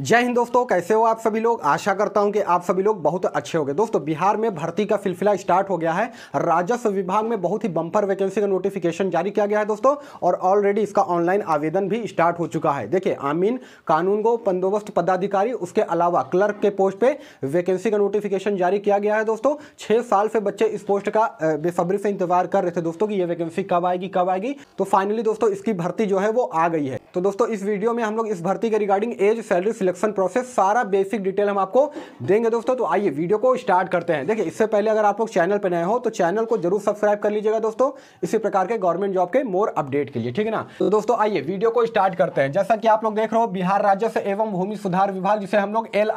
जय हिंद दोस्तों कैसे हो आप सभी लोग आशा करता हूं कि आप सभी लोग बहुत अच्छे होंगे दोस्तों बिहार में भर्ती का सिलसिला स्टार्ट हो गया है राजस्व विभाग में बहुत ही बम्पर वैकेंसी का नोटिफिकेशन जारी किया गया है दोस्तों और ऑलरेडी इसका ऑनलाइन आवेदन भी स्टार्ट हो चुका है देखिए आमीन कानून को बंदोबस्त पदाधिकारी उसके अलावा क्लर्क के पोस्ट पर वैकेंसी का नोटिफिकेशन जारी किया गया है दोस्तों छः साल से बच्चे इस पोस्ट का बेसब्री से इंतजार कर रहे थे दोस्तों की ये वैकेंसी कब आएगी कब आएगी तो फाइनली दोस्तों इसकी भर्ती जो है वो आ गई है तो दोस्तों इस वीडियो में हम लोग इस भर्ती के regarding age salary selection process सारा बेसिक डिटेल हम आपको देंगे दोस्तों तो आइए वीडियो को स्टार्ट करते हैं देखिए इससे पहले अगर आप लोग चैनल पर नए हो तो चैनल को जरूर सब्सक्राइब कर लीजिएगा दोस्तों इसी प्रकार के गवर्नमेंट जॉब के मोर अपडेट के लिए ठीक है ना तो दोस्तों आइए वीडियो को स्टार्ट करते हैं जैसा कि आप लोग देख रहे हो बिहार राजस्व एवं भूमि सुधार विभाग जिसे हम लोग एल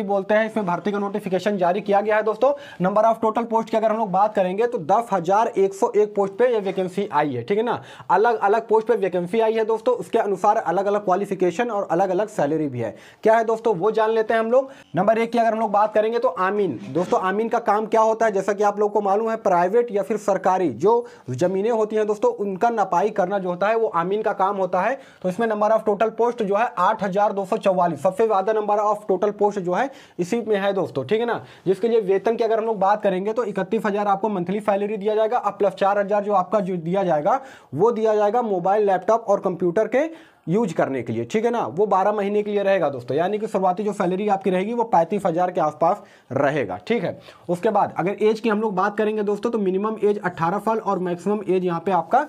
भी बोलते हैं इसमें भर्ती का नोटिफिकेशन जारी किया गया है दोस्तों नंबर ऑफ टोटल पोस्ट की अगर हम लोग बात करेंगे तो दस पोस्ट पर यह वैकेंसी आई है ठीक है ना अलग अलग पोस्ट पर वैकेंसी आई है दोस्तों उसके अनुसार अलग अलग क्वालिफिकेशन और अलग अलग सैलरी भी है क्या है दोस्तों वो जान लेते हैं हम लोग नंबर एक की अगर हम लोग बात करेंगे तो आमीन दोस्तों आमीन का काम क्या होता है जैसा कि आप लोग को मालूम है प्राइवेट या फिर सरकारी जो ज़मीनें होती हैं दोस्तों उनका नपाई करना जो होता है वो आमीन का काम होता है तो इसमें नंबर ऑफ टोटल पोस्ट जो है आठ सबसे ज़्यादा नंबर ऑफ टोटल पोस्ट जो है इसी में है दोस्तों ठीक है ना जिसके लिए वेतन की अगर हम लोग बात करेंगे तो इकतीस आपको मंथली सैलरी दिया जाएगा अब प्लस चार जो आपका जो दिया जाएगा वो दिया जाएगा मोबाइल लैपटॉप और कंप्यूटर के यूज करने के लिए ठीक है ना वो बारह महीने के लिए रहेगा दोस्तों यानी कि शुरुआती जो सैलरी आपकी रहेगी वो पैंतीस हज़ार के आसपास रहेगा ठीक है उसके बाद अगर एज की हम लोग बात करेंगे दोस्तों तो मिनिमम एज अट्ठारह साल और मैक्सिमम एज यहाँ पे आपका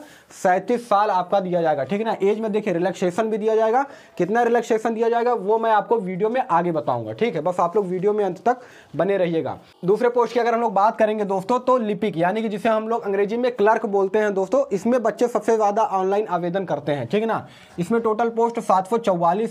सैंतीस साल आपका दिया जाएगा ठीक है ना एज में देखिए रिलैक्सेशन भी दिया जाएगा कितना रिलैक्सेशन दिया जाएगा वो मैं आपको वीडियो में आगे बताऊंगा ठीक है बस आप लोग वीडियो में अंत तक बने रहिएगा दूसरे पोस्ट की अगर हम लोग बात करेंगे दोस्तों तो लिपिक यानी कि जिसे हम लोग अंग्रेजी में क्लर्क बोलते हैं दोस्तों इसमें बच्चे सबसे ज़्यादा ऑनलाइन आवेदन करते हैं ठीक है ना इसमें टोटल पोस्ट सात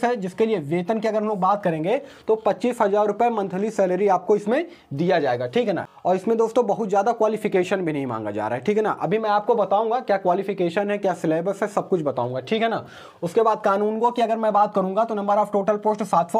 है जिसके लिए वेतन की अगर हम लोग बात करेंगे तो पच्चीस हजार रुपए मंथली सैलरी आपको इसमें दिया जाएगा ठीक है ना और इसमें दोस्तों बहुत ज़्यादा क्वालिफिकेशन भी नहीं मांगा जा रहा है ठीक है ना अभी मैं आपको बताऊंगा क्या क्वालिफिकेशन है क्या सिलेबस है सब कुछ बताऊंगा ठीक है ना उसके बाद कानून को कि अगर मैं बात करूंगा तो नंबर ऑफ टोटल पोस्ट सात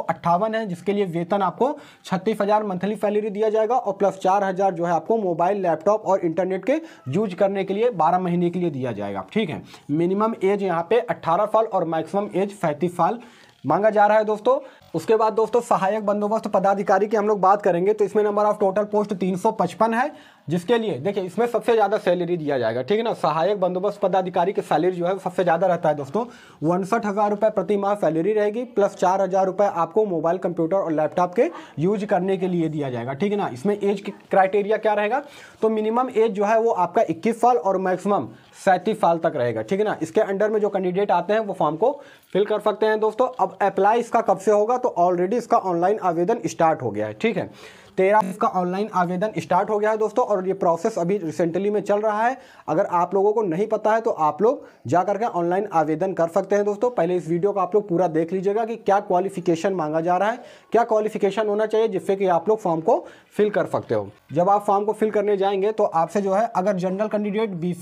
है जिसके लिए वेतन आपको छत्तीस मंथली सैलरी दिया जाएगा और प्लस चार जो है आपको मोबाइल लैपटॉप और इंटरनेट के यूज करने के लिए बारह महीने के लिए दिया जाएगा ठीक है मिनिमम एज यहाँ पे अट्ठारह साल और मैक्सिमम एज सैंतीस साल मांगा जा रहा है दोस्तों उसके बाद दोस्तों सहायक बंदोबस्त पदाधिकारी की हम लोग बात करेंगे तो इसमें नंबर ऑफ टोटल पोस्ट 355 है जिसके लिए देखिए इसमें सबसे ज़्यादा सैलरी दिया जाएगा ठीक है ना सहायक बंदोबस्त पदाधिकारी की सैलरी जो है सबसे ज़्यादा रहता है दोस्तों उनसठ हज़ार रुपये प्रति माह सैलरी रहेगी प्लस चार हज़ार रुपये आपको मोबाइल कंप्यूटर और लैपटॉप के यूज करने के लिए दिया जाएगा ठीक है ना इसमें एज क्राइटेरिया क्या रहेगा तो मिनिमम एज जो है वो आपका इक्कीस साल और मैक्सिमम सैंतीस साल तक रहेगा ठीक है ना इसके अंडर में जो कैंडिडेट आते हैं वो फॉर्म को फिल कर सकते हैं दोस्तों अब अप्लाई इसका कब से होगा तो ऑलरेडी इसका ऑनलाइन आवेदन स्टार्ट हो गया है ठीक है तेरह का ऑनलाइन आवेदन स्टार्ट हो गया है दोस्तों और ये प्रोसेस अभी रिसेंटली में चल रहा है अगर आप लोगों को नहीं पता है तो आप लोग जा करके ऑनलाइन आवेदन कर सकते हैं दोस्तों पहले इस वीडियो को आप लोग पूरा देख लीजिएगा कि क्या क्वालिफिकेशन मांगा जा रहा है क्या क्वालिफिकेशन होना चाहिए जिससे कि आप लोग फॉर्म को फिल कर सकते हो जब आप फॉर्म को फिल करने जाएंगे तो आपसे जो है अगर जनरल कैंडिडेट बी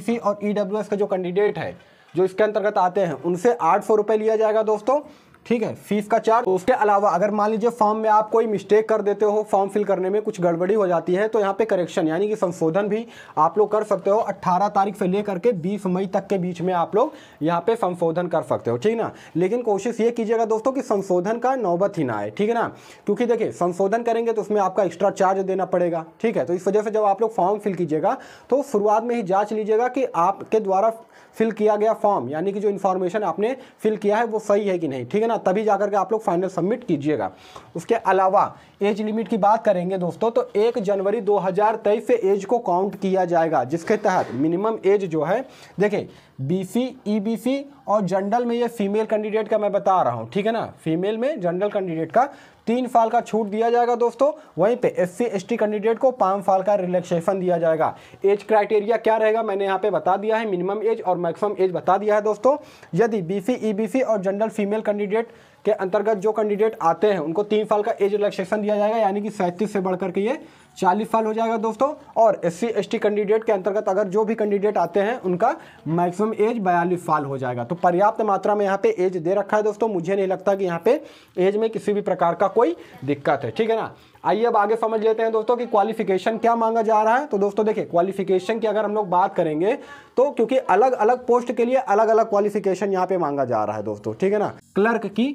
सी और ई e का जो कैंडिडेट है जो इसके अंतर्गत आते हैं उनसे आठ सौ रुपये लिया जाएगा दोस्तों ठीक है फीस का चार्ज उसके अलावा अगर मान लीजिए फॉर्म में आप कोई मिस्टेक कर देते हो फॉर्म फिल करने में कुछ गड़बड़ी हो जाती है तो यहाँ पे करेक्शन यानी कि संशोधन भी आप लोग कर सकते हो 18 तारीख से लेकर के 20 मई तक के बीच में आप लोग यहाँ पे संशोधन कर सकते हो ठीक ना लेकिन कोशिश ये कीजिएगा दोस्तों की संशोधन का नौबत ही ना आए ठीक है ना क्योंकि देखिए संशोधन करेंगे तो उसमें आपका एक्स्ट्रा चार्ज देना पड़ेगा ठीक है तो इस वजह से जब आप लोग फॉर्म फिल कीजिएगा तो शुरुआत में ही जाँच लीजिएगा कि आपके द्वारा फिल किया गया फॉर्म यानी कि जो इन्फॉर्मेशन आपने फिल किया है वो सही है कि नहीं ठीक है ना तभी जाकर के आप लोग फाइनल सबमिट कीजिएगा उसके अलावा एज लिमिट की बात करेंगे दोस्तों तो एक जनवरी 2023 से एज को काउंट किया जाएगा जिसके तहत मिनिमम एज जो है देखें बीसी ईबीसी और जनरल में ये फीमेल कैंडिडेट का मैं बता रहा हूँ ठीक है ना फीमेल में जनरल कैंडिडेट का तीन साल का छूट दिया जाएगा दोस्तों वहीं पे एस सी कैंडिडेट को पाँच साल का रिलैक्सेशन दिया जाएगा एज क्राइटेरिया क्या रहेगा मैंने यहाँ पे बता दिया है मिनिमम एज और मैक्सिमम एज बता दिया है दोस्तों यदि बी सी e और जनरल फीमेल कैंडिडेट के अंतर्गत जो कैंडिडेट आते हैं उनको तीन साल का एज रिलैक्सेशन दिया जाएगा यानी कि सैंतीस से बढ़कर के ये चालीस साल हो जाएगा दोस्तों और एस सी कैंडिडेट के अंतर्गत अगर जो भी कैंडिडेट आते हैं उनका मैक्सिमम एज बयालीस साल हो जाएगा तो पर्याप्त मात्रा में यहाँ पे एज दे रखा है दोस्तों मुझे नहीं लगता कि यहाँ पे एज में किसी भी प्रकार का कोई दिक्कत है ठीक है ना आइए अब आगे समझ लेते हैं दोस्तों कि क्वालिफिकेशन क्या मांगा जा रहा है तो दोस्तों देखिए क्वालिफिकेशन की अगर हम लोग बात करेंगे तो क्योंकि अलग अलग पोस्ट के लिए अलग अलग क्वालिफिकेशन यहाँ पे मांगा जा रहा है दोस्तों ठीक है ना क्लर्क की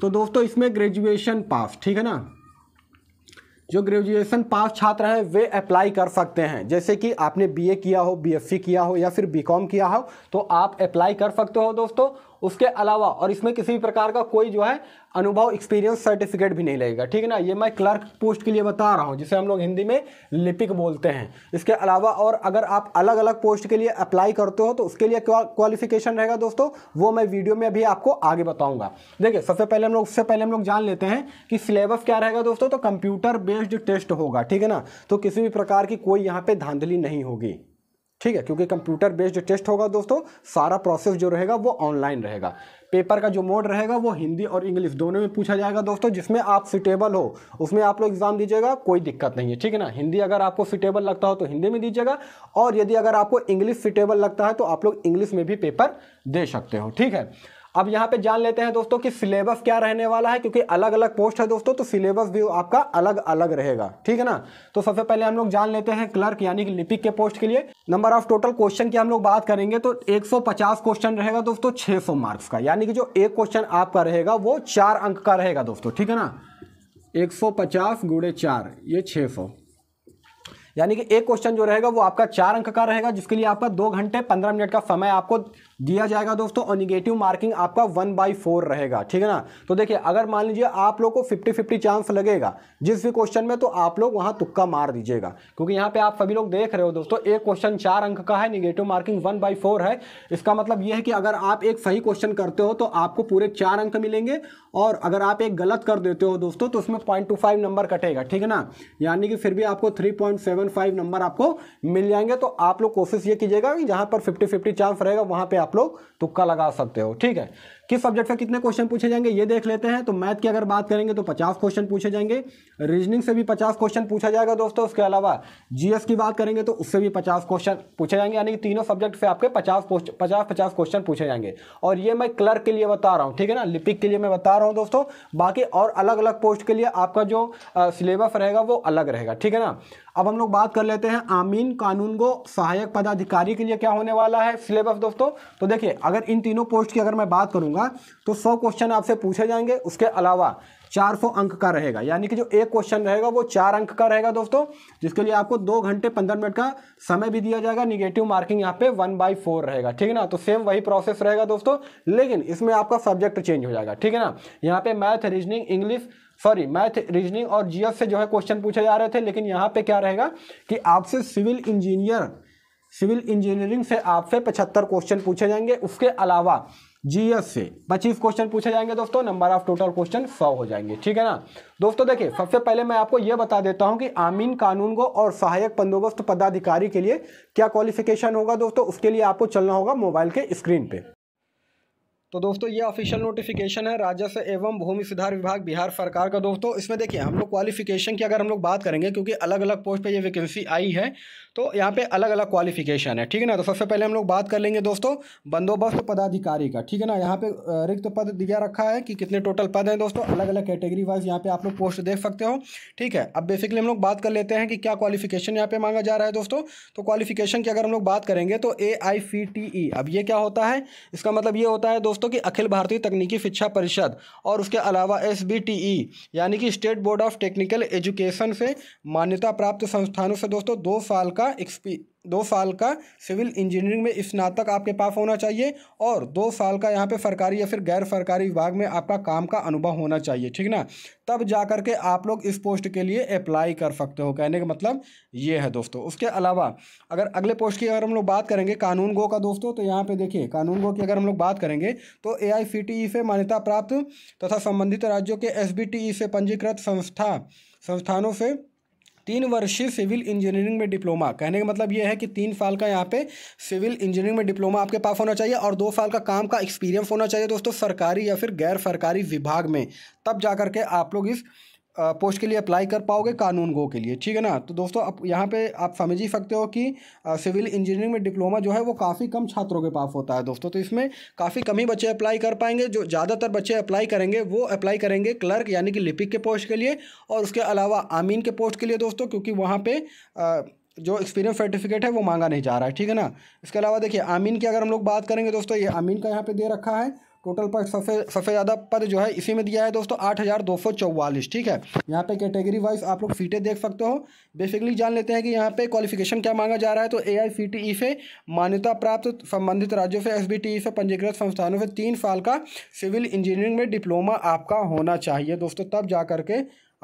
तो दोस्तों इसमें ग्रेजुएशन पास ठीक है ना जो ग्रेजुएशन पास छात्र हैं वे अप्लाई कर सकते हैं जैसे कि आपने बीए किया हो बीएससी किया हो या फिर बीकॉम किया हो तो आप अप्लाई कर सकते हो दोस्तों उसके अलावा और इसमें किसी भी प्रकार का कोई जो है अनुभव एक्सपीरियंस सर्टिफिकेट भी नहीं लगेगा ठीक है ना ये मैं क्लर्क पोस्ट के लिए बता रहा हूँ जिसे हम लोग हिंदी में लिपिक बोलते हैं इसके अलावा और अगर आप अलग अलग पोस्ट के लिए अप्लाई करते हो तो उसके लिए क्वालिफिकेशन रहेगा दोस्तों वो मैं वीडियो में अभी आपको आगे बताऊँगा देखिए सबसे पहले हम लोग उससे पहले हम लोग जान लेते हैं कि सिलेबस क्या रहेगा दोस्तों तो कंप्यूटर बेस्ड टेस्ट होगा ठीक है ना तो किसी भी प्रकार की कोई यहाँ पर धांधली नहीं होगी ठीक है क्योंकि कंप्यूटर बेस्ड टेस्ट होगा दोस्तों सारा प्रोसेस जो रहेगा वो ऑनलाइन रहेगा पेपर का जो मोड रहेगा वो हिंदी और इंग्लिश दोनों में पूछा जाएगा दोस्तों जिसमें आप सिटेबल हो उसमें आप लोग एग्ज़ाम दीजिएगा कोई दिक्कत नहीं है ठीक है ना हिंदी अगर आपको सिटेबल लगता हो तो हिंदी में दीजिएगा और यदि अगर आपको इंग्लिश सुटेबल लगता है तो आप लोग इंग्लिश में भी पेपर दे सकते हो ठीक है अब यहाँ पे जान लेते हैं दोस्तों कि सिलेबस क्या रहने वाला है क्योंकि अलग अलग पोस्ट है दोस्तों तो सिलेबस भी आपका अलग अलग रहेगा ठीक है ना तो सबसे पहले हम लोग जान लेते हैं क्लर्क यानी कि लिपिक के पोस्ट के लिए नंबर ऑफ टोटल क्वेश्चन की हम लोग बात करेंगे तो 150 क्वेश्चन रहेगा दोस्तों छह मार्क्स का यानी कि जो एक क्वेश्चन आपका रहेगा वो चार अंक का रहेगा दोस्तों ठीक है ना एक सौ पचास गुड़े चार ये छः यानी कि एक क्वेश्चन जो रहेगा वो आपका चार अंक का रहेगा जिसके लिए आपका दो घंटे पंद्रह मिनट का समय आपको दिया जाएगा दोस्तों और निगेटिव मार्किंग आपका वन बाई फोर रहेगा ठीक है ना तो देखिए अगर मान लीजिए आप लोग को फिफ्टी फिफ्टी चांस लगेगा जिस भी क्वेश्चन में तो आप लोग वहां तुक्का मार दीजिएगा क्योंकि यहां पे आप सभी लोग देख रहे हो दोस्तों एक क्वेश्चन चार अंक का है negative marking one by four है इसका मतलब यह है कि अगर आप एक सही क्वेश्चन करते हो तो आपको पूरे चार अंक मिलेंगे और अगर आप एक गलत कर देते हो दोस्तों तो उसमें पॉइंट टू फाइव नंबर कटेगा ठीक है ना यानी कि फिर भी आपको three point seven five number आपको मिल जाएंगे तो आप लोग कोशिश ये कीजिएगा कि जहाँ पर फिफ्टी फिफ्टी चांस रहेगा वहाँ पर आप लोग तुक्का लगा सकते हो ठीक है किस सब्जेक्ट से कितने क्वेश्चन पूछे जाएंगे ये देख लेते हैं तो मैथ की अगर बात करेंगे तो पचास क्वेश्चन पूछे जाएंगे रीजनिंग से भी पचास क्वेश्चन पूछा जाएगा दोस्तों उसके अलावा जीएस की बात करेंगे तो उससे भी पचास क्वेश्चन पूछे जाएंगे यानी कि तीनों सब्जेक्ट से आपके पचास पचास पचास क्वेश्चन पूछे जाएंगे और ये मैं क्लर्क के लिए बता रहा हूँ ठीक है ना लिपिक के लिए मैं बता रहा हूँ दोस्तों बाकी और अलग अलग पोस्ट के लिए आपका जो सिलेबस रहेगा वो अलग रहेगा ठीक है ना अब हम लोग बात कर लेते हैं आमीन कानून को सहायक पदाधिकारी के लिए क्या होने वाला है सिलेबस दोस्तों तो देखिए अगर इन तीनों पोस्ट की अगर मैं बात करूँगा करूंगा तो सौ क्वेश्चन आपसे पूछे जाएंगे उसके अलावा 400 अंक का रहेगा यानी कि जो एक क्वेश्चन रहेगा वो चार अंक का रहेगा दोस्तों जिसके लिए आपको दो घंटे पंद्रह मिनट का समय भी दिया जाएगा निगेटिव मार्किंग यहाँ पे वन बाई फोर रहेगा ठीक है ना तो सेम वही प्रोसेस रहेगा दोस्तों लेकिन इसमें आपका सब्जेक्ट चेंज हो जाएगा ठीक है ना यहाँ पे math reasoning English sorry math reasoning और जी से जो है क्वेश्चन पूछे जा रहे थे लेकिन यहाँ पे क्या रहेगा कि आपसे सिविल इंजीनियर सिविल इंजीनियरिंग से आपसे पचहत्तर क्वेश्चन पूछे जाएंगे उसके अलावा जीएस से पच्चीस क्वेश्चन पूछे जाएंगे दोस्तों नंबर ऑफ टोटल क्वेश्चन सौ हो जाएंगे ठीक है ना दोस्तों देखिए सबसे पहले मैं आपको यह बता देता हूं कि आमीन कानून को और सहायक बंदोबस्त पदाधिकारी के लिए क्या क्वालिफिकेशन होगा दोस्तों उसके लिए आपको चलना होगा मोबाइल के स्क्रीन पर तो दोस्तों ये ऑफिशियल नोटिफिकेशन है राजस्व एवं भूमि सुधार विभाग बिहार सरकार का दोस्तों इसमें देखिए हम लोग क्वालिफिकेशन की अगर हम लोग बात करेंगे क्योंकि अलग अलग पोस्ट पे ये वैकेंसी आई है तो यहाँ पे अलग अलग क्वालिफिकेशन है ठीक है ना तो सबसे पहले हम लोग बात कर लेंगे दोस्तों बंदोबस्त पदाधिकारी का ठीक है ना यहाँ पे रिक्त पद दिया रखा है कि कितने टोटल पद हैं दोस्तों अलग अलग कैटेगरी वाइज यहाँ पे आप लोग पोस्ट देख सकते हो ठीक है अब बेसिकली हम लोग बात कर लेते हैं कि क्या क्वालिफिकेशन यहाँ पे मांगा जा रहा है दोस्तों तो क्वालिफिकेशन की अगर हम लोग बात करेंगे तो ए e, अब ये क्या होता है इसका मतलब ये होता है दोस्तों दोस्तों कि अखिल भारतीय तकनीकी शिक्षा परिषद और उसके अलावा एस यानी कि state board of technical education से मान्यता प्राप्त संस्थानों से दोस्तों दो साल का एक्सपी दो साल का सिविल इंजीनियरिंग में स्नातक आपके पास होना चाहिए और दो साल का यहाँ पे सरकारी या फिर गैर सरकारी विभाग में आपका काम का अनुभव होना चाहिए ठीक ना तब जा कर के आप लोग इस पोस्ट के लिए अप्लाई कर सकते हो कहने का मतलब ये है दोस्तों उसके अलावा अगर अगले पोस्ट की अगर हम लोग बात करेंगे कानून गो का दोस्तों तो यहाँ पर देखिए कानून गो की अगर हम लोग बात करेंगे तो ए e से मान्यता प्राप्त तथा संबंधित राज्यों के एस e से पंजीकृत संस्था संस्थानों से तीन वर्षीय सिविल इंजीनियरिंग में डिप्लोमा कहने का मतलब यह है कि तीन साल का यहाँ पे सिविल इंजीनियरिंग में डिप्लोमा आपके पास होना चाहिए और दो साल का काम का एक्सपीरियंस होना चाहिए दोस्तों सरकारी या फिर गैर सरकारी विभाग में तब जा के आप लोग इस पोस्ट के लिए अप्लाई कर पाओगे कानून गो के लिए ठीक है ना तो दोस्तों अब यहाँ पे आप समझ ही सकते हो कि सिविल इंजीनियरिंग में डिप्लोमा जो है वो काफ़ी कम छात्रों के पास होता है दोस्तों तो इसमें काफ़ी कम ही बच्चे अप्लाई कर पाएंगे जो ज़्यादातर बच्चे अप्लाई करेंगे वो अप्लाई करेंगे क्लर्क यानी कि लिपिक के पोस्ट के लिए और उसके अलावा आमीन के पोस्ट के लिए दोस्तों क्योंकि वहाँ पर जो एक्सपीरियंस सर्टिफिकेट है वो मांगा नहीं जा रहा है ठीक है ना इसके अलावा देखिए आमीन की अगर हम लोग बात करेंगे दोस्तों ये आमीन का यहाँ पर दे रखा है टोटल पर सबसे सबसे ज़्यादा पद जो है इसी में दिया है दोस्तों आठ हज़ार दो सौ चौवालीस ठीक है यहाँ पे कैटेगरी वाइज आप लोग सीटें देख सकते हो बेसिकली जान लेते हैं कि यहाँ पे क्वालिफिकेशन क्या मांगा जा रहा है तो ए आई सी टी ई से मान्यता प्राप्त संबंधित राज्यों से एस बी टी ई से पंजीकृत संस्थानों से तीन साल का सिविल इंजीनियरिंग में डिप्लोमा आपका होना चाहिए दोस्तों तब जा करके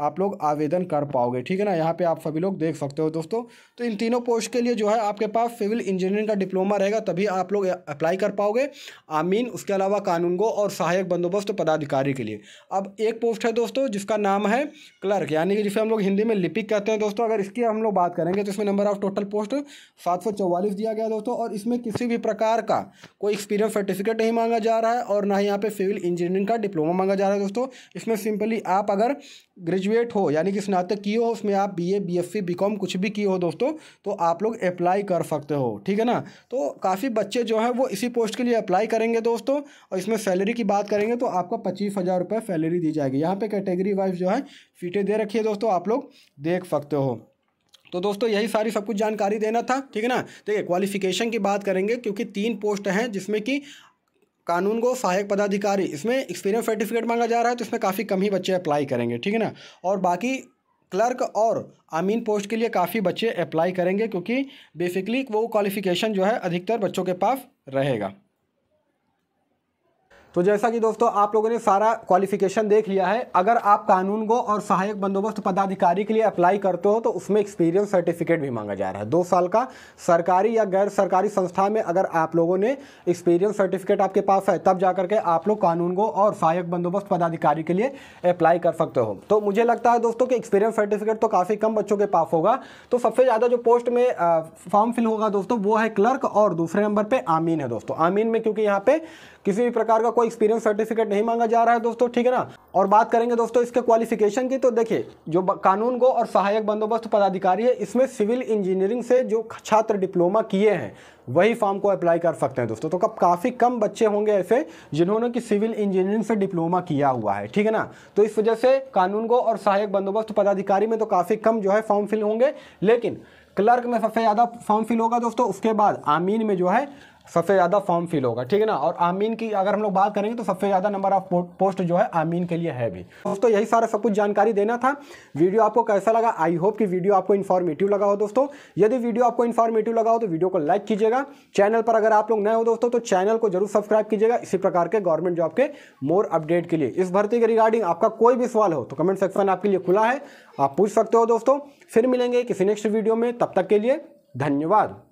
आप लोग आवेदन कर पाओगे ठीक है ना यहाँ पे आप सभी लोग देख सकते हो दोस्तों तो इन तीनों पोस्ट के लिए जो है आपके पास सिविल इंजीनियरिंग का डिप्लोमा रहेगा तभी आप लोग अप्लाई कर पाओगे आमीन उसके अलावा कानूनगो और सहायक बंदोबस्त पदाधिकारी के लिए अब एक पोस्ट है दोस्तों जिसका नाम है क्लर्क यानी कि जिसे हम लोग हिंदी में लिपिक कहते हैं दोस्तों अगर इसकी हम लोग बात करेंगे तो इसमें नंबर ऑफ टोटल पोस्ट सात दिया गया दोस्तों और इसमें किसी भी प्रकार का कोई एक्सपीरियंस सर्टिफिकेट नहीं मांगा जा रहा है और ना ही यहाँ पे सिविल इंजीनियरिंग का डिप्लोमा मांगा जा रहा है दोस्तों इसमें सिंपली आप अगर ग्रेजुएट हो यानी कि स्नातक किए हो उसमें आप बीए बीएससी बीकॉम कुछ भी किए हो दोस्तों तो आप लोग अप्लाई कर सकते हो ठीक है ना तो काफ़ी बच्चे जो हैं वो इसी पोस्ट के लिए अप्लाई करेंगे दोस्तों और इसमें सैलरी की बात करेंगे तो आपको पच्चीस हज़ार रुपये सैलरी दी जाएगी यहाँ पे कैटेगरी वाइज जो है सीटें दे रखी है दोस्तों आप लोग देख सकते हो तो दोस्तों यही सारी सब कुछ जानकारी देना था ठीक है ना देखिए क्वालिफिकेशन की बात करेंगे क्योंकि तीन पोस्ट हैं जिसमें कि कानून को सहायक पदाधिकारी इसमें एक्सपीरियंस सर्टिफिकेट मांगा जा रहा है तो इसमें काफ़ी कम ही बच्चे अप्लाई करेंगे ठीक है ना और बाकी क्लर्क और अमीन पोस्ट के लिए काफ़ी बच्चे अप्लाई करेंगे क्योंकि बेसिकली वो क्वालिफिकेशन जो है अधिकतर बच्चों के पास रहेगा तो जैसा कि दोस्तों आप लोगों ने सारा क्वालिफिकेशन देख लिया है अगर आप कानून को और सहायक बंदोबस्त पदाधिकारी के लिए अप्लाई करते हो तो उसमें एक्सपीरियंस सर्टिफिकेट भी मांगा जा रहा है दो साल का सरकारी या गैर सरकारी संस्था में अगर आप लोगों ने एक्सपीरियंस सर्टिफिकेट आपके पास है तब जा के आप लोग कानून को और सहायक बंदोबस्त पदाधिकारी के लिए अप्लाई कर सकते हो तो मुझे लगता है दोस्तों कि एक्सपीरियंस सर्टिफिकेट तो काफ़ी कम बच्चों के पास होगा तो सबसे ज़्यादा जो पोस्ट में फॉर्म फिल होगा दोस्तों वो है क्लर्क और दूसरे नंबर पर आमीन है दोस्तों आमीन में क्योंकि यहाँ पर किसी भी प्रकार का कोई एक्सपीरियंस सर्टिफिकेट नहीं मांगा जा रहा है दोस्तों ठीक है ना और बात करेंगे दोस्तों इसके क्वालिफिकेशन की तो देखिए जो कानून गो और सहायक बंदोबस्त पदाधिकारी है इसमें सिविल इंजीनियरिंग से जो छात्र डिप्लोमा किए हैं वही फॉर्म को अप्लाई कर सकते हैं दोस्तों तो कब काफ़ी कम बच्चे होंगे ऐसे जिन्होंने कि सिविल इंजीनियरिंग से डिप्लोमा किया हुआ है ठीक है ना तो इस वजह से कानून गो और सहायक बंदोबस्त पदाधिकारी में तो काफ़ी कम जो है फॉर्म फिल होंगे लेकिन क्लर्क में सबसे ज़्यादा फॉर्म फिल होगा दोस्तों उसके बाद आमीन में जो है सबसे ज़्यादा फॉर्म फिल होगा ठीक है ना और आमीन की अगर हम लोग बात करेंगे तो सबसे ज़्यादा नंबर ऑफ पोस्ट जो है आमीन के लिए है भी दोस्तों यही सारा सब कुछ जानकारी देना था वीडियो आपको कैसा लगा आई होप कि वीडियो आपको इन्फॉर्मेटिव लगा हो दोस्तों यदि वीडियो आपको इन्फॉर्मेटिव लगा हो तो वीडियो को लाइक कीजिएगा चैनल पर अगर आप लोग नए हो दोस्तों तो चैनल को जरूर सब्सक्राइब कीजिएगा इसी प्रकार के गवर्नमेंट जॉब के मोर अपडेट के लिए इस भर्ती के रिगार्डिंग आपका कोई भी सवाल हो तो कमेंट सेक्शन आपके लिए खुला है आप पूछ सकते हो दोस्तों फिर मिलेंगे किसी नेक्स्ट वीडियो में तब तक के लिए धन्यवाद